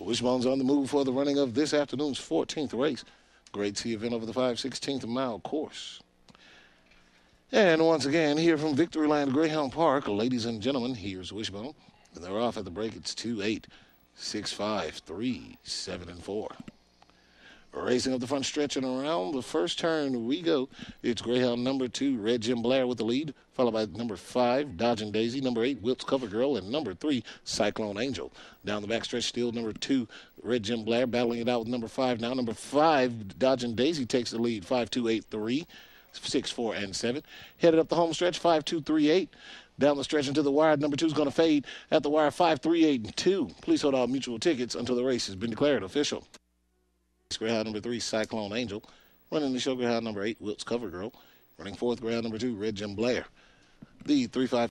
Wishbone's on the move for the running of this afternoon's 14th race. Grade C event over the 516th mile course. And once again, here from Victoryland Greyhound Park, ladies and gentlemen, here's Wishbone. And They're off at the break. It's 2 8, 6 5, 3, 7, and 4. Racing up the front stretch and around the first turn we go. It's Greyhound number two, Red Jim Blair with the lead, followed by number five, Dodging Daisy, number eight, Wilts Cover Girl, and number three, Cyclone Angel. Down the backstretch, still number two, Red Jim Blair battling it out with number five. Now number five, Dodging Daisy takes the lead, five, two, eight, three, six, four, and seven. Headed up the home stretch, five, two, three, eight down the stretch into the wire. Number two is going to fade at the wire five, three, eight, and 2. Please hold all mutual tickets until the race has been declared official. Ground number three, Cyclone Angel. Running the show, Ground number eight, Wilts Cover Girl. Running fourth, Ground number two, Red Jim Blair. The three five.